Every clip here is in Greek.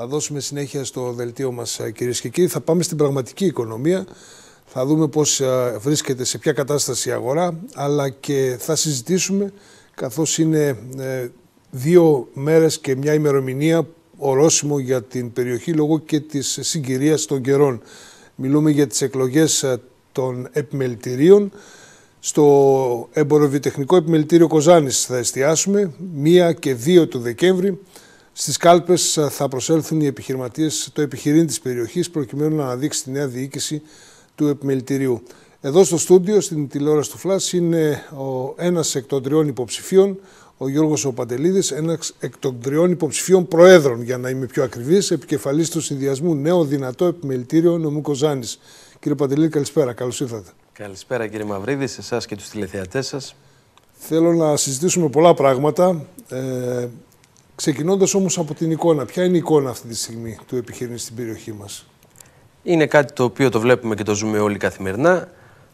Θα δώσουμε συνέχεια στο δελτίο μας ε, κυρίες και Θα πάμε στην πραγματική οικονομία. Θα δούμε πώς ε, βρίσκεται, σε ποια κατάσταση η αγορά, αλλά και θα συζητήσουμε, καθώς είναι ε, δύο μέρες και μια ημερομηνία ορόσημο για την περιοχή λόγω και της συγκυρίας των καιρών. Μιλούμε για τις εκλογές των επιμελητηρίων. Στο εμποροβιτεχνικό επιμελητήριο Κοζάνης θα εστιάσουμε, 1 και 2 του Δεκέμβρη. Στις κάλπες ε, θα προσέλθουν οι επιχειρηματίες το επιχειρήν της περιοχής προκειμένου να αναδείξει τη νέα διοίκηση του επιμελητηρίου. Εδώ στο στούντιο, στην τηλεόραση του Φλάσ, είναι ένας εκ των τριών υποψηφίων, ο Γιώργος Οπαντελίδη, ένας εκ των τριών υποψηφίων προέδρων, για να είμαι πιο ακριβής, επικεφαλής του συνδυασμού Νέο Δυνατό Επιμελητήριο Νομού Κοζάνης. Κύριε Παντελίδη, καλησπέρα. Καλώς ήρθατε. Καλησπέρα, κύριε Μαυρίδη, σε εσάς και τους τηλεθεατές σας. Θέλω να συζητήσουμε πολλά πράγματα. Ε, Ξεκινώντας όμως από την εικόνα, ποια είναι η εικόνα αυτή τη στιγμή του επιχειρήν στην περιοχή μας. Είναι κάτι το οποίο το βλέπουμε και το ζούμε όλοι καθημερινά.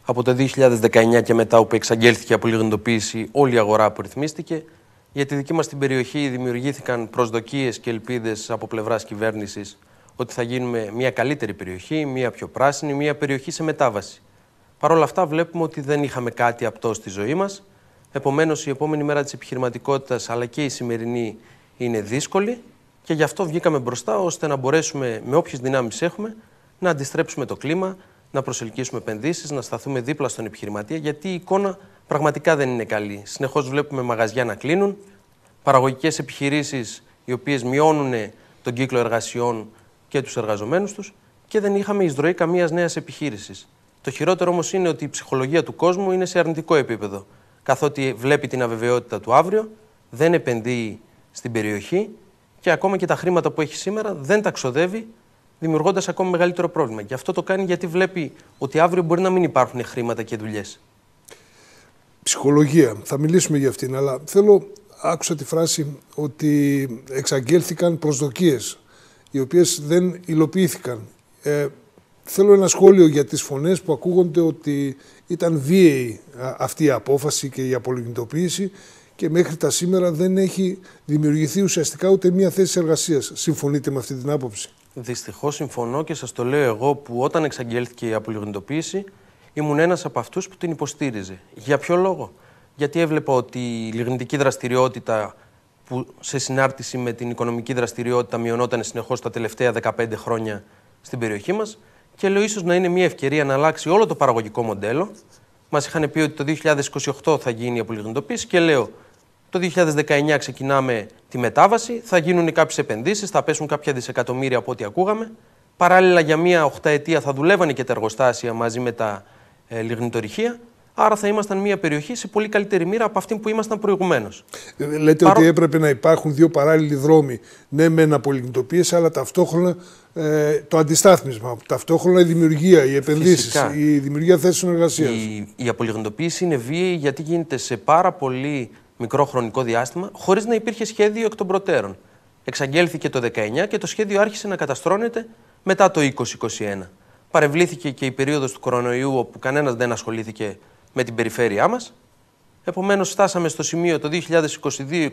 Από το 2019 και μετά, όπου εξαγγέλθηκε από λιγνητοποίηση, όλη η αγορά απορριθμίστηκε. Για τη δική μας την περιοχή δημιουργήθηκαν προσδοκίες και ελπίδες από πλευράς κυβέρνησης ότι θα γίνουμε μια καλύτερη περιοχή, μια πιο πράσινη, μια περιοχή σε μετάβαση. Παρ' όλα αυτά, βλέπουμε ότι δεν είχαμε κάτι απτό στη ζωή μας. Επομένως, η επόμενη μέρα της επιχειρηματικότητας αλλά και η σημερινή είναι δύσκολη και γι' αυτό βγήκαμε μπροστά ώστε να μπορέσουμε με όποιες δυνάμεις έχουμε να αντιστρέψουμε το κλίμα, να προσελκύσουμε επενδύσεις, να σταθούμε δίπλα στον επιχειρηματία, γιατί η εικόνα πραγματικά δεν είναι καλή. Συνεχώς βλέπουμε μαγαζιά να κλείνουν, παραγωγικές επιχειρήσεις οι οποίες μειώνουν τον κύκλο εργασιών και τους εργαζομένους τους και δεν είχαμε εισδροή καμίας νέας επιχείρησης. Το χειρότερο όμως είναι ότι η ψυχολογία του κόσμου είναι σε αρνητικό επίπεδο. Καθότι βλέπει την αβεβαιότητα του αύριο, δεν επενδύει στην περιοχή και ακόμα και τα χρήματα που έχει σήμερα δεν τα ξοδεύει, δημιουργώντας ακόμα μεγαλύτερο πρόβλημα. Και αυτό το κάνει γιατί βλέπει ότι αύριο μπορεί να μην υπάρχουν χρήματα και δουλειές. Ψυχολογία. Θα μιλήσουμε για αυτήν, αλλά θέλω. Άκουσα τη φράση ότι εξαγγέλθηκαν προσδοκίες, οι οποίες δεν υλοποιήθηκαν. Ε, θέλω ένα σχόλιο για τις φωνές που ακούγονται ότι ήταν βίαιη αυτή η απόφαση και η απολυμνητοποίηση και μέχρι τα σήμερα δεν έχει δημιουργηθεί ουσιαστικά ούτε μία θέση εργασίας. Συμφωνείτε με αυτή την άποψη. Δυστυχώς συμφωνώ και σας το λέω εγώ που όταν εξαγγέλθηκε η απολιγνητοποίηση ήμουν ένας από αυτούς που την υποστήριζε. Για ποιο λόγο, Γιατί έβλεπα ότι η λιγνητική δραστηριότητα που σε συνάρτηση με την οικονομική δραστηριότητα μειωνόταν συνεχώς τα τελευταία 15 χρόνια στην περιοχή μας και λέω ίσως να είναι μια ευκαιρία να αλλάξει όλο το παραγωγικό μοντέλο Μας είχαν πει ότι το 2028 θα γίνει η απολιγνητοποίηση και λέω. Το 2019 ξεκινάμε τη μετάβαση, θα γίνουν κάποιες επενδύσεις, θα πέσουν κάποια δισεκατομμύρια από ό,τι ακούγαμε. Παράλληλα, για μία οχταετία θα δουλεύανε και τα εργοστάσια μαζί με τα ε, λιγνητορυχεία. Άρα θα ήμασταν μια περιοχή σε πολύ καλύτερη μοίρα από αυτή που ήμασταν προηγουμένως. Ε, ε, λέτε ότι έπρεπε να υπάρχουν δύο παράλληλοι δρόμοι. Ναι, με ένα αλλά ταυτόχρονα ε, το αντιστάθμισμα. Ταυτόχρονα η δημιουργία, οι επενδύσεις, η δημιουργία θέσεων εργασίας. Η, η απολιγνητοποίηση είναι βίαιη γιατί γίνεται σε πάρα πολύ μικρό χρονικό διάστημα, χωρίς να υπήρχε σχέδιο εκ των προτέρων. Εξαγγέλθηκε το 19 και το σχέδιο άρχισε να καταστρώνεται μετά το 2021. Παρευλήθηκε και η περίοδος του κορονοϊού όπου κανένας δεν ασχολήθηκε με την περιφέρειά μας. Επομένως, φτάσαμε στο σημείο το 2022,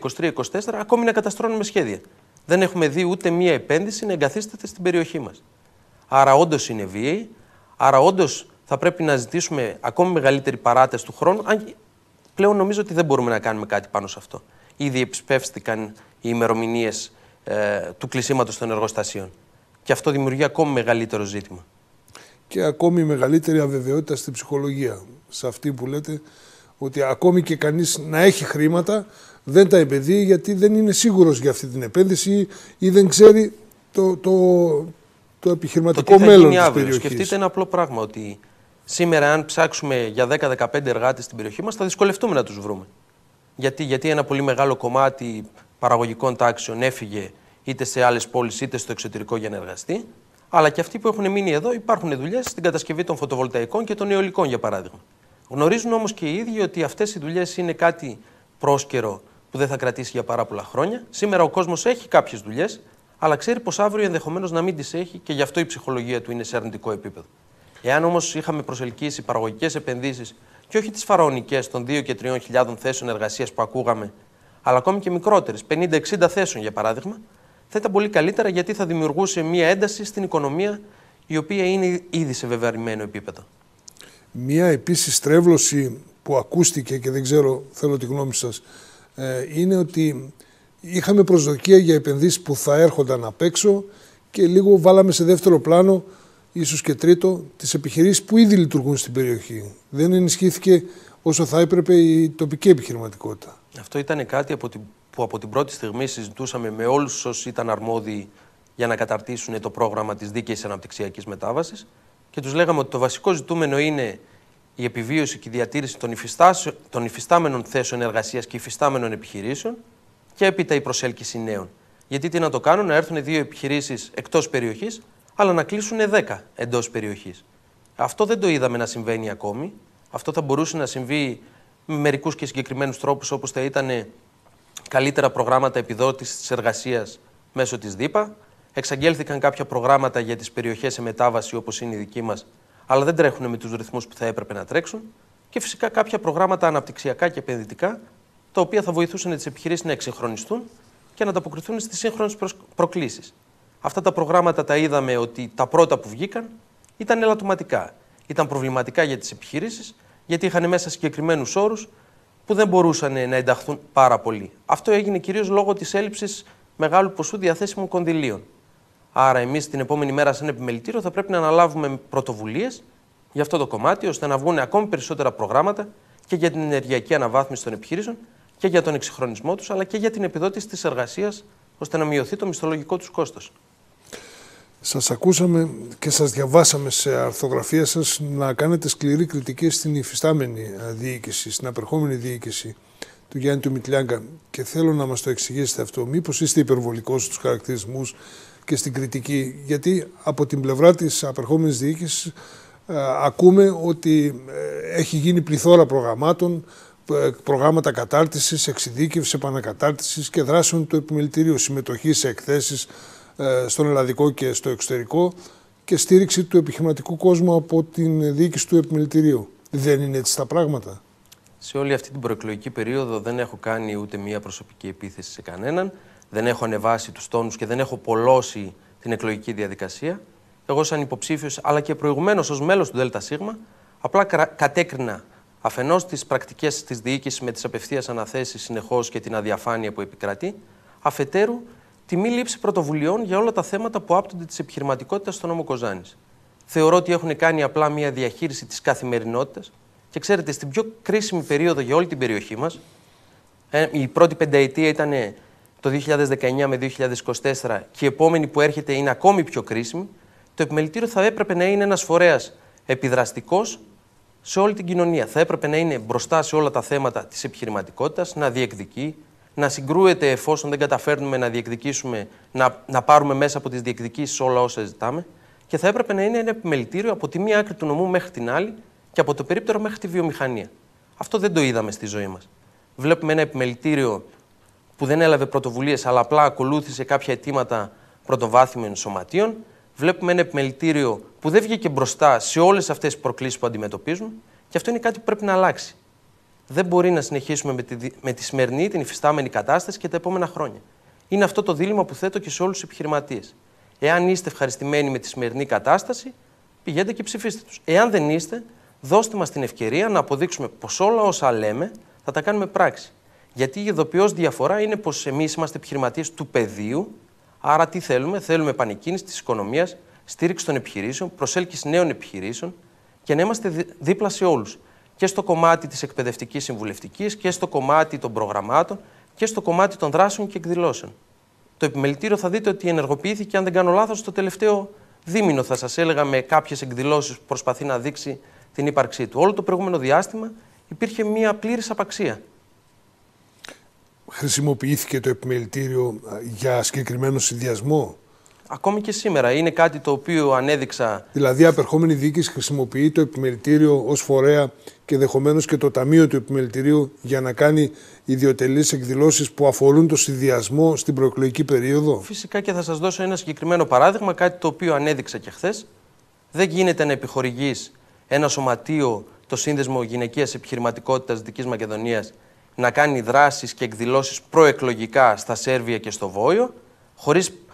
2023, 2024 ακόμη να καταστρώνουμε σχέδια. Δεν έχουμε δει ούτε μία επένδυση να εγκαθίσταται στην περιοχή μας. Άρα, όντως είναι βίαιη, Άρα, όντως θα πρέπει να ζητήσουμε ακόμη μεγαλύτερη παράταση του χρόνου. Αν πλέον νομίζω ότι δεν μπορούμε να κάνουμε κάτι πάνω σε αυτό. Ήδη επισπεύστηκαν οι ημερομηνίες ε, του κλεισίματος των εργοστασίων. Και αυτό δημιουργεί ακόμη μεγαλύτερο ζήτημα. Και ακόμη μεγαλύτερη αβεβαιότητα στην ψυχολογία σε αυτή που λέτε ότι ακόμη και κανείς να έχει χρήματα δεν τα επενδύει γιατί δεν είναι σίγουρος για αυτή την επένδυση ή δεν ξέρει το, το, το επιχειρηματικό το μέλλον της περιοχής. Σκεφτείτε ένα απλό πράγμα ότι σήμερα αν ψάξουμε για 10-15 εργάτες στην περιοχή μας θα δυσκολευτούμε να τους βρούμε. Γιατί, γιατί ένα πολύ μεγάλο κομμάτι παραγωγικών τάξεων έφυγε είτε σε άλλες πόλεις είτε στο εξωτερικό για να εργαστεί. Αλλά και αυτοί που έχουν μείνει εδώ υπάρχουν δουλειές στην κατασκευή των φωτοβολταϊκών και των αιωλικών, για παράδειγμα. Γνωρίζουν όμως και οι ίδιοι ότι αυτές οι δουλειές είναι κάτι πρόσκαιρο που δεν θα κρατήσει για πάρα πολλά χρόνια. Σήμερα ο κόσμος έχει κάποιες δουλειές, αλλά ξέρει πως αύριο ενδεχομένως να μην τις έχει και γι' αυτό η ψυχολογία του είναι σε αρνητικό επίπεδο. Εάν όμως είχαμε προσελκύσει παραγωγικές επενδύσεις και όχι τις φαραωνικές των 2 και 3.000 θέσεων εργασίας που ακούγαμε, αλλά ακόμη και μικρότερες, 50-60 θέσεων για παράδειγμα, θα ήταν πολύ καλύτερα γιατί θα δημιουργούσε μια ένταση στην οικονομία η οποία είναι ήδη σε βεβαρημένο επίπεδο. Μία επίσης τρέβλωση που ακούστηκε και δεν ξέρω, θέλω τη γνώμη σας, ε, είναι ότι είχαμε προσδοκία για επενδύσεις που θα έρχονταν απ' έξω και λίγο βάλαμε σε δεύτερο πλάνο, ίσως και τρίτο, τις επιχειρήσεις που ήδη λειτουργούν στην περιοχή. Δεν ενισχύθηκε όσο θα έπρεπε η τοπική επιχειρηματικότητα. Αυτό ήταν κάτι από την, που από την πρώτη στιγμή συζητούσαμε με όλους όσοι ήταν αρμόδιοι για να καταρτήσουν το πρόγραμμα της δίκαιης αναπτυξιακής μετάβασης και τους λέγαμε ότι το βασικό ζητούμενο είναι η επιβίωση και η διατήρηση των, των υφιστάμενων θέσεων εργασίας και υφιστάμενων επιχειρήσεων και έπειτα η προσέλκυση νέων. Γιατί τι να το κάνουν, να έρθουν δύο επιχειρήσεις εκτός περιοχής, αλλά να κλείσουν δέκα εντός περιοχής. Αυτό δεν το είδαμε να συμβαίνει ακόμη. Αυτό θα μπορούσε να συμβεί με μερικούς και συγκεκριμένους τρόπους, όπως θα ήταν καλύτερα προγράμματα επιδότησης της εργασίας μέσω της ΔΥΠΑ, Εξαγγέλθηκαν κάποια προγράμματα για τις περιοχές σε μετάβαση όπως είναι η δική μας, αλλά δεν τρέχουν με τους ρυθμούς που θα έπρεπε να τρέξουν. Και φυσικά κάποια προγράμματα αναπτυξιακά και επενδυτικά, τα οποία θα βοηθούσαν τις επιχειρήσεις να εξυγχρονιστούν και να ανταποκριθούν στις σύγχρονες προκλήσεις. Αυτά τα προγράμματα τα είδαμε ότι τα πρώτα που βγήκαν ήταν ελαττωματικά. Ήταν προβληματικά για τις επιχειρήσεις, γιατί είχαν μέσα συγκεκριμένους όρους που δεν μπορούσαν να ενταχθούν πάρα πολύ. Αυτό έγινε κυρίως λόγω της έλλειψης μεγάλου ποσού διαθέσιμων κονδυλίων. Άρα, εμείς την επόμενη μέρα, σαν επιμελητήριο, θα πρέπει να αναλάβουμε πρωτοβουλίες για αυτό το κομμάτι, ώστε να βγουν ακόμη περισσότερα προγράμματα και για την ενεργειακή αναβάθμιση των επιχειρήσεων και για τον εξυγχρονισμό τους, αλλά και για την επιδότηση της εργασίας, ώστε να μειωθεί το μισθολογικό τους κόστος. Σας ακούσαμε και σας διαβάσαμε σε αρθογραφία σας να κάνετε σκληρή κριτική στην υφιστάμενη ε, διοίκηση, στην απερχόμενη διοίκηση του Γιάννη του και θέλω να μας το εξηγήσετε αυτό. μήπως είστε υπερβολικός στους χαρακτηρισμούς και στην κριτική. Γιατί από την πλευρά της απερχόμενης διοίκησης ε, ακούμε ότι ε, έχει γίνει πληθώρα προγραμμάτων, ε, προγράμματα κατάρτισης, εξειδίκευσης, επανακατάρτισης και δράσεων του επιμελητηρίου, συμμετοχής σε εκθέσεις στον ελλαδικό και στο εξωτερικό και στήριξη του επιχειρηματικού κόσμου από την διοίκηση του επιμελητηρίου. Δεν είναι έτσι τα πράγματα. Σε όλη αυτή την προεκλογική περίοδο δεν έχω κάνει ούτε μία προσωπική επίθεση σε κανέναν δεν έχω ανεβάσει τους τόνους και δεν έχω πολλώσει την εκλογική διαδικασία, εγώ σαν υποψήφιος, αλλά και προηγουμένως ως μέλος του ΔΣ, απλά κατέκρινα αφενός τις πρακτικές της διοίκησης με τις απευθείας αναθέσεις, συνεχώς και την αδιαφάνεια που επικρατεί, αφετέρου τη μη λήψη πρωτοβουλειών για όλα τα θέματα που άπτονται της επιχειρηματικότητας στον νόμο Κοζάνης. Θεωρώ ότι έχουν κάνει απλά μια διαχείριση της καθημερινότητας και ξέρετε, στην πιο κρίσιμη περίοδο για όλη την περιοχή μας, ε, η πρώτη πενταετία ήταν το 2019 με 2024 και η επόμενη που έρχεται είναι ακόμη πιο κρίσιμη, το επιμελητήριο θα έπρεπε να είναι ένας φορέας επιδραστικός σε όλη την κοινωνία. Θα έπρεπε να είναι μπροστά σε όλα τα θέματα της επιχειρηματικότητας, να διεκδικεί, να συγκρούεται εφόσον δεν καταφέρνουμε να διεκδικήσουμε, να, να πάρουμε μέσα από τις διεκδικήσεις όλα όσα ζητάμε και θα έπρεπε να είναι ένα επιμελητήριο από τη μία άκρη του νομού μέχρι την άλλη και από το περίπτερο μέχρι τη βιομηχανία. Αυτό δεν το είδαμε στη ζωή μας. Βλέπουμε ένα επιμελητήριο που δεν έλαβε πρωτοβουλίες, αλλά απλά ακολούθησε κάποια αιτήματα πρωτοβάθμιων σωματείων. Βλέπουμε ένα επιμελητήριο που δεν βγήκε μπροστά σε όλες αυτές τις προκλήσεις που αντιμετωπίζουν. Και αυτό είναι κάτι που πρέπει να αλλάξει. Δεν μπορεί να συνεχίσουμε με τη, με τη σημερινή, την υφιστάμενη κατάσταση και τα επόμενα χρόνια. Είναι αυτό το δίλημα που θέτω και σε όλους τους επιχειρηματίες. Εάν είστε ευχαριστημένοι με τη σημερινή κατάσταση, πηγαίνετε και ψηφίστε τους. Εάν δεν είστε, δώστε μας την ευκαιρία να αποδείξουμε πως όλα όσα λέμε θα τα κάνουμε πράξη. Γιατί η ειδοποιώς διαφορά είναι πως εμείς είμαστε επιχειρηματίες του πεδίου. Άρα, τι θέλουμε, θέλουμε επανεκκίνηση της οικονομίας, στήριξη των επιχειρήσεων, προσέλκυση νέων επιχειρήσεων και να είμαστε δίπλα σε όλους. Και στο κομμάτι της εκπαιδευτικής συμβουλευτικής και στο κομμάτι των προγραμμάτων και στο κομμάτι των δράσεων και εκδηλώσεων. Το επιμελητήριο θα δείτε ότι ενεργοποιήθηκε, αν δεν κάνω λάθος, το τελευταίο δίμηνο, θα σας έλεγα, με κάποιες εκδηλώσεις που προσπαθεί να δείξει την ύπαρξή του. Όλο το προηγούμενο διάστημα υπήρχε μια πλήρης απαξία χρησιμοποιήθηκε το επιμελητήριο για συγκεκριμένο συνδυασμό. Ακόμη και σήμερα είναι κάτι το οποίο ανέδειξα. Δηλαδή, η απερχόμενη διοίκηση χρησιμοποιεί το επιμελητήριο ως φορέα και δεχομένω και το ταμείο του επιμελητηρίου για να κάνει ιδιωτελείς εκδηλώσεις που αφορούν το συνδυασμό στην προεκλογική περίοδο. Φυσικά και θα σας δώσω ένα συγκεκριμένο παράδειγμα, κάτι το οποίο ανέδειξα και χθες. Δεν γίνεται να επιχορηγείς ένα σωματείο το σύνδεσμο γυναικείας επιχειρηματικότητας δική Μακεδονίας να κάνει δράσεις και εκδηλώσεις προεκλογικά στα Σέρβια και στο Βόιο,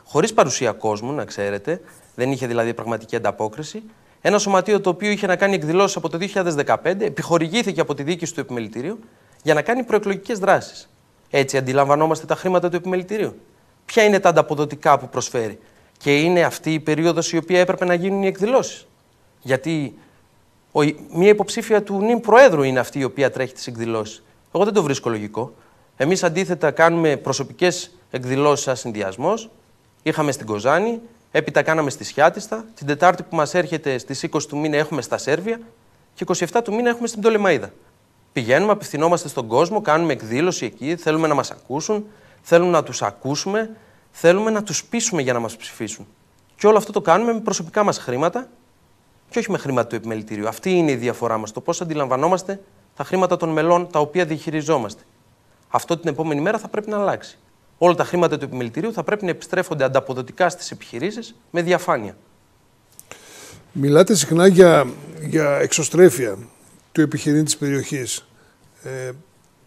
χωρίς, παρουσία κόσμου, να ξέρετε, δεν είχε δηλαδή πραγματική ανταπόκριση. Ένα σωματείο το οποίο είχε να κάνει εκδηλώσεις από το 2015, επιχορηγήθηκε από τη διοίκηση του επιμελητηρίου για να κάνει προεκλογικές δράσεις. Έτσι αντιλαμβανόμαστε τα χρήματα του επιμελητηρίου. Ποια είναι τα ανταποδοτικά που προσφέρει, Και είναι αυτή η περίοδος η οποία έπρεπε να γίνουν οι εκδηλώσεις. Γιατί μια υποψήφια του νυν Προέδρου είναι αυτή η οποία τρέχει τις εκδηλώσεις. Εγώ δεν το βρίσκω λογικό. Εμείς αντίθετα κάνουμε προσωπικές εκδηλώσεις σαν συνδυασμός. Είχαμε στην Κοζάνη, έπειτα κάναμε στη Σιάτιστα. Την Τετάρτη που μας έρχεται στις 20 του μήνα έχουμε στα Σέρβια και 27 του μήνα έχουμε στην Τολεμαίδα. Πηγαίνουμε, απευθυνόμαστε στον κόσμο, κάνουμε εκδήλωση εκεί, θέλουμε να μας ακούσουν, θέλουμε να τους ακούσουμε, θέλουμε να τους πείσουμε για να μας ψηφίσουν. Και όλο αυτό το κάνουμε με προσωπικά μας χρήματα και όχι με χρήματα του επιμελητηρίου. Αυτή είναι η διαφορά μας, το πώς αντιλαμβανόμαστε τα χρήματα των μελών τα οποία διαχειριζόμαστε. Αυτό την επόμενη μέρα θα πρέπει να αλλάξει. Όλα τα χρήματα του επιμελητηρίου θα πρέπει να επιστρέφονται ανταποδοτικά στις επιχειρήσεις με διαφάνεια. Μιλάτε συχνά για, για εξωστρέφεια του επιχειρήν της περιοχής. Ε,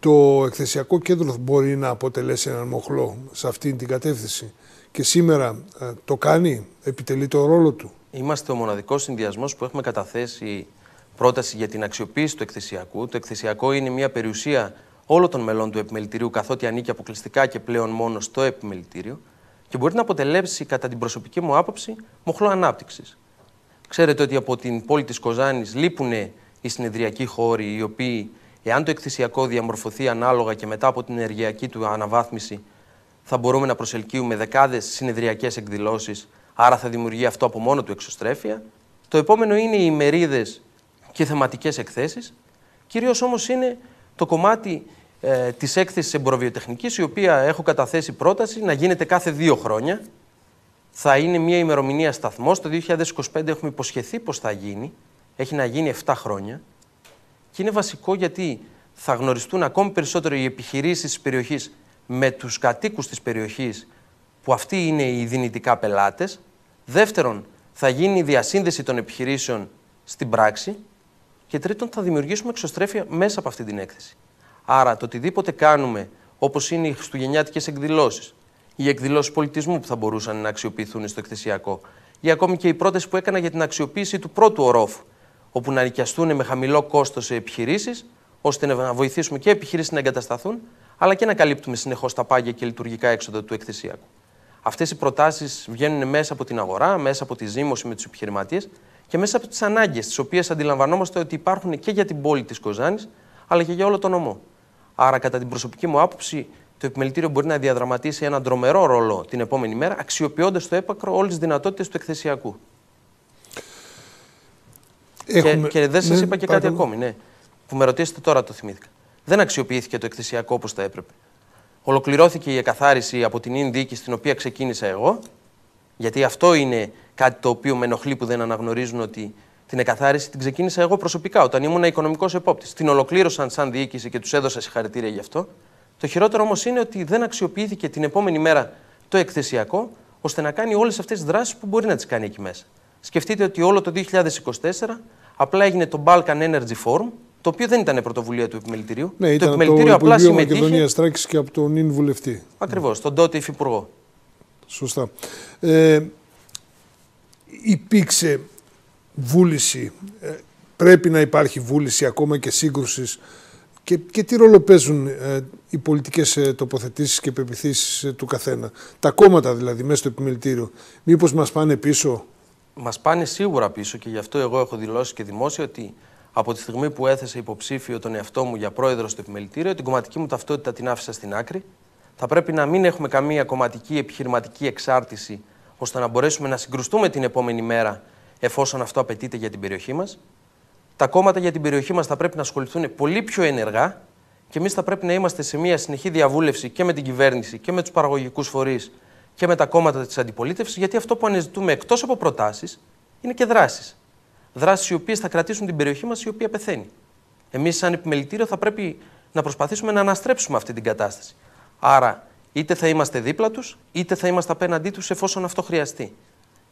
το εκθεσιακό κέντρο μπορεί να αποτελέσει έναν μοχλό σε αυτή την κατεύθυνση. Και σήμερα ε, το κάνει, επιτελεί το ρόλο του. Είμαστε ο μοναδικός συνδυασμός που έχουμε καταθέσει πρόταση για την αξιοποίηση του εκθεσιακού. Το εκθεσιακό είναι μια περιουσία όλων των μελών του επιμελητηρίου, καθότι ανήκει αποκλειστικά και πλέον μόνο στο επιμελητήριο και μπορεί να αποτελέσει, κατά την προσωπική μου άποψη, μοχλό ανάπτυξης. Ξέρετε ότι από την πόλη της Κοζάνης λείπουν οι συνεδριακοί χώροι, οι οποίοι, εάν το εκθεσιακό διαμορφωθεί ανάλογα και μετά από την ενεργειακή του αναβάθμιση, θα μπορούμε να προσελκύουμε δεκάδες συνεδριακές εκδηλώσεις, άρα θα δημιουργεί αυτό από μόνο του εξωστρέφεια. Το επόμενο είναι οι μερίδε και θεματικές εκθέσεις. Κυρίως όμως είναι το κομμάτι ε, της έκθεσης εμποροβιοτεχνικής, η οποία έχω καταθέσει πρόταση να γίνεται κάθε δύο χρόνια. Θα είναι μια ημερομηνία σταθμός. Το 2025 έχουμε υποσχεθεί πως θα γίνει. Έχει να γίνει 7 χρόνια. Και είναι βασικό γιατί θα γνωριστούν ακόμη περισσότερο οι επιχειρήσεις της περιοχής με τους κατοίκους της περιοχής που αυτοί είναι οι δυνητικά πελάτες. Δεύτερον, θα γίνει η διασύνδεση των επιχειρήσεων στην πράξη και τρίτον, θα δημιουργήσουμε εξωστρέφεια μέσα από αυτή την έκθεση. Άρα, το οτιδήποτε κάνουμε, όπως είναι οι χριστουγεννιάτικες εκδηλώσεις, οι εκδηλώσεις πολιτισμού που θα μπορούσαν να αξιοποιηθούν στο εκθεσιακό, ή ακόμη και οι πρώτες που έκανα για την αξιοποίηση του πρώτου ορόφου, όπου να νοικιαστούν με χαμηλό κόστος σε επιχειρήσεις, ώστε να βοηθήσουμε και επιχειρήσεις να εγκατασταθούν, αλλά και να καλύπτουμε συνεχώς τα πάγια και λειτουργικά έξοδα του εκθεσιακού. Αυτές οι προτάσεις βγαίνουν μέσα από την αγορά, μέσα από τη ζήμωση με τους επιχειρηματίες, και μέσα από τις ανάγκες, τις οποίες αντιλαμβανόμαστε ότι υπάρχουν και για την πόλη της Κοζάνης, αλλά και για όλο τον νομό. Άρα, κατά την προσωπική μου άποψη, το επιμελητήριο μπορεί να διαδραματίσει έναν τρομερό ρόλο την επόμενη μέρα, αξιοποιώντας το έπακρο όλες τις δυνατότητες του εκθεσιακού. Έχουμε... Και, και δεν σας ναι, είπα και κάτι ακόμη, ναι. Που με ρωτήσετε τώρα το θυμήθηκα. Δεν αξιοποιήθηκε το εκθεσιακό όπως θα έπρεπε. Ολοκληρώθηκε η εκαθάριση από την ίνδικη στην οποία ξεκίνησα εγώ γιατί αυτό είναι κάτι το οποίο με ενοχλεί που δεν αναγνωρίζουν ότι την εκαθάριση την ξεκίνησα εγώ προσωπικά όταν ήμουν οικονομικός επόπτης. Την ολοκλήρωσαν σαν διοίκηση και τους έδωσα συγχαρητήρια γι' αυτό. Το χειρότερο όμως είναι ότι δεν αξιοποιήθηκε την επόμενη μέρα το εκθεσιακό ώστε να κάνει όλες αυτές τις δράσεις που μπορεί να τις κάνει εκεί μέσα. Σκεφτείτε ότι όλο το 2024 απλά έγινε το Balkan Energy Forum, το οποίο δεν ήταν πρωτοβουλία του επιμελητηρίου. Ναι, το ήταν επιμελητήριο το απλά συμμετείχε. Μακεδονίας και από τον νυν βουλευτή. Ακριβώς, τον τότε υφυπουργό. Σωστά. Ε, υπήρξε βούληση, ε, πρέπει να υπάρχει βούληση ακόμα και σύγκρουσης. και, και τι ρόλο παίζουν ε, οι πολιτικές ε, τοποθετήσεις και ε, του καθένα. Τα κόμματα δηλαδή μέσα στο επιμελητήριο, μήπως μας πάνε πίσω. Μας πάνε σίγουρα πίσω και γι' αυτό εγώ έχω δηλώσει και δημόσια ότι από τη στιγμή που έθεσα υποψήφιο τον εαυτό μου για πρόεδρο στο επιμελητήριο, την κομματική μου ταυτότητα την άφησα στην άκρη θα πρέπει να μην έχουμε καμία κομματική επιχειρηματική εξάρτηση ώστε να μπορέσουμε να συγκρουστούμε την επόμενη μέρα εφόσον αυτό απαιτείται για την περιοχή μας. Τα κόμματα για την περιοχή μας θα πρέπει να ασχοληθούν πολύ πιο ενεργά και εμείς θα πρέπει να είμαστε σε μια συνεχή διαβούλευση και με την κυβέρνηση και με τους παραγωγικούς φορείς και με τα κόμματα της αντιπολίτευσης, γιατί αυτό που αναζητούμε εκτός από προτάσεις είναι και δράσεις. Δράσεις οι οποίες θα κρατήσουν την περιοχή μας η οποία πεθαίνει. Εμείς, σαν επιμελητήριο, θα πρέπει να προσπαθήσουμε να αναστρέψουμε αυτή την κατάσταση. Άρα, είτε θα είμαστε δίπλα τους, είτε θα είμαστε απέναντί τους εφόσον αυτό χρειαστεί.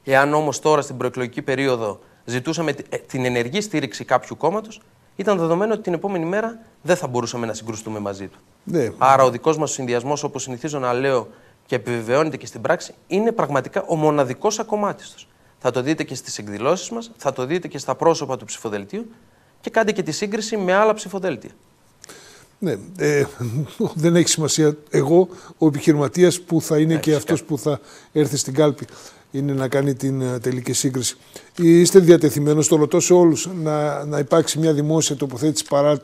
Εάν όμως τώρα στην προεκλογική περίοδο ζητούσαμε ε, την ενεργή στήριξη κάποιου κόμματος, ήταν δεδομένο ότι την επόμενη μέρα δεν θα μπορούσαμε να συγκρουστούμε μαζί του. Ναι. Άρα, ο δικός μας συνδυασμός, όπως συνηθίζω να λέω και επιβεβαιώνεται και στην πράξη, είναι πραγματικά ο μοναδικός ακομάτιστο. Θα το δείτε και στις εκδηλώσεις μας, θα το δείτε και στα πρόσωπα του ψηφοδελτίου και κάντε και τη σύγκριση με άλλα ψηφοδέλτια. Ναι, ε, δεν έχει σημασία. Εγώ, ο επιχειρηματίας που θα είναι και αυτός που θα έρθει στην κάλπη, είναι να κάνει την ε, τελική σύγκριση. Είστε διατεθειμένος, το ρωτώ σε όλους, να, να υπάρξει μια δημόσια τοποθέτηση παρά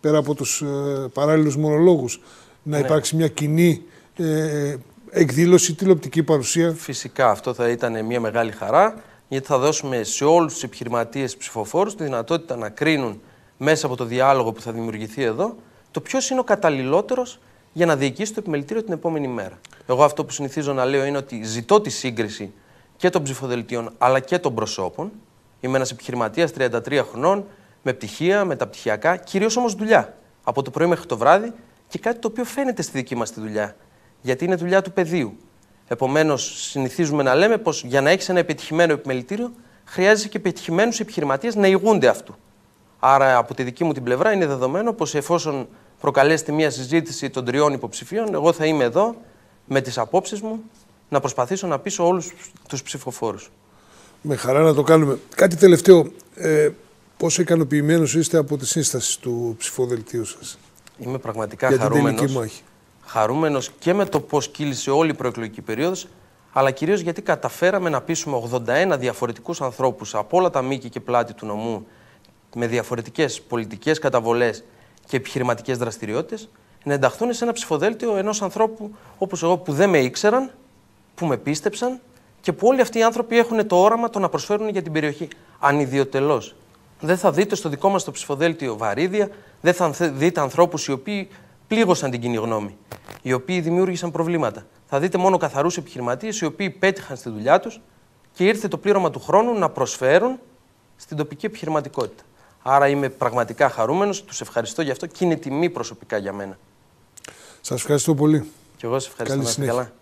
πέρα από τους ε, παράλληλους μονολόγους, να ναι. υπάρξει μια κοινή ε, εκδήλωση, τηλεοπτική παρουσία. Φυσικά, αυτό θα ήταν μια μεγάλη χαρά, γιατί θα δώσουμε σε όλους τους επιχειρηματίες ψηφοφόρους τη δυνατότητα να κρίνουν μέσα από το διάλογο που θα δημιουργηθεί εδώ, το ποιος είναι ο καταλληλότερος για να διοικήσει το επιμελητήριο την επόμενη μέρα. Εγώ αυτό που συνηθίζω να λέω είναι ότι ζητώ τη σύγκριση και των ψηφοδελτίων αλλά και των προσώπων. Είμαι ένας επιχειρηματίας 33 χρονών, με πτυχία, με μεταπτυχιακά, κυρίως όμως δουλειά. Από το πρωί μέχρι το βράδυ και κάτι το οποίο φαίνεται στη δική μας τη δουλειά. Γιατί είναι δουλειά του πεδίου. Επομένως, συνηθίζουμε να λέμε πως για να έχεις ένα επιτυχημένο επιμελητήριο, χρειάζεσαι και επιτυχημένου επιχειρηματίες να ηγούνται αυτού. Άρα, από τη δική μου την πλευρά, είναι δεδομένο πως εφόσον προκαλέσετε μια συζήτηση των τριών υποψηφίων, εγώ θα είμαι εδώ με τις απόψεις μου να προσπαθήσω να πείσω όλους τους ψηφοφόρους. Με χαρά να το κάνουμε. Κάτι τελευταίο. Ε, πόσο ικανοποιημένος είστε από τη σύσταση του ψηφοδελτίου σας. Είμαι πραγματικά για χαρούμενος, χαρούμενος και με το πώς κύλησε όλη η προεκλογική περίοδος, αλλά κυρίως γιατί καταφέραμε να πείσουμε 81 διαφορετικούς ανθρώπους από όλα τα μήκη και πλάτη του νομού με διαφορετικές πολιτικές καταβολές και επιχειρηματικές δραστηριότητες να ενταχθούν σε ένα ψηφοδέλτιο ενός ανθρώπου όπως εγώ που δεν με ήξεραν, που με πίστεψαν και που όλοι αυτοί οι άνθρωποι έχουν το όραμα το να προσφέρουν για την περιοχή. Αν ιδιωτελώς Δεν θα δείτε στο δικό μας το ψηφοδέλτιο βαρύδια, δεν θα δείτε ανθρώπους οι οποίοι πλήγωσαν την κοινή γνώμη, οι οποίοι δημιούργησαν προβλήματα. Θα δείτε μόνο καθαρούς επιχειρηματίες οι οποίοι πέτυχαν στη δουλειά τους και ήρθε το πλήρωμα του χρόνου να προσφέρουν στην τοπική επιχειρηματικότητα. Άρα είμαι πραγματικά χαρούμενος, τους ευχαριστώ για αυτό και είναι τιμή προσωπικά για μένα. Σας ευχαριστώ πολύ. Και εγώ σας ευχαριστώ. Καλή